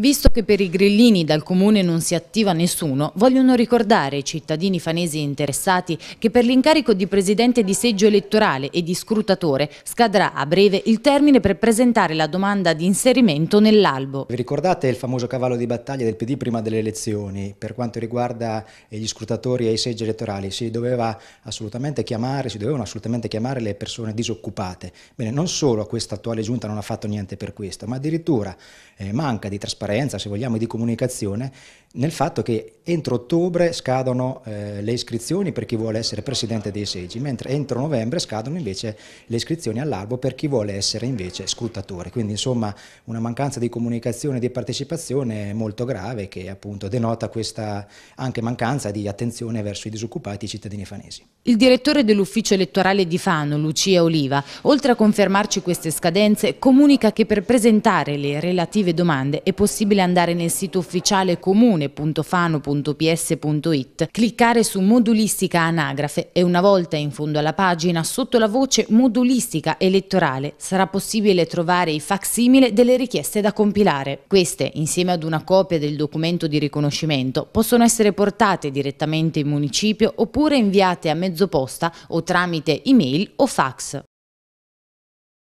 Visto che per i grillini dal comune non si attiva nessuno, vogliono ricordare ai cittadini fanesi interessati che per l'incarico di presidente di seggio elettorale e di scrutatore scadrà a breve il termine per presentare la domanda di inserimento nell'albo. Vi ricordate il famoso cavallo di battaglia del PD prima delle elezioni per quanto riguarda gli scrutatori e i seggi elettorali? Si doveva assolutamente chiamare, si dovevano assolutamente chiamare le persone disoccupate. Bene, non solo questa attuale giunta non ha fatto niente per questo, ma addirittura eh, manca di trasparenza trasparenza, se vogliamo, di comunicazione nel fatto che entro ottobre scadono eh, le iscrizioni per chi vuole essere presidente dei seggi, mentre entro novembre scadono invece le iscrizioni all'albo per chi vuole essere invece scrutatore. Quindi insomma una mancanza di comunicazione e di partecipazione molto grave che appunto denota questa anche mancanza di attenzione verso i disoccupati e i cittadini fanesi. Il direttore dell'ufficio elettorale di Fano, Lucia Oliva, oltre a confermarci queste scadenze, comunica che per presentare le relative domande è possibile andare nel sito ufficiale comune comune.fano.ps.it, cliccare su Modulistica Anagrafe e una volta in fondo alla pagina, sotto la voce Modulistica elettorale, sarà possibile trovare i facsimile delle richieste da compilare. Queste, insieme ad una copia del documento di riconoscimento, possono essere portate direttamente in municipio oppure inviate a mezzo posta o tramite email o fax.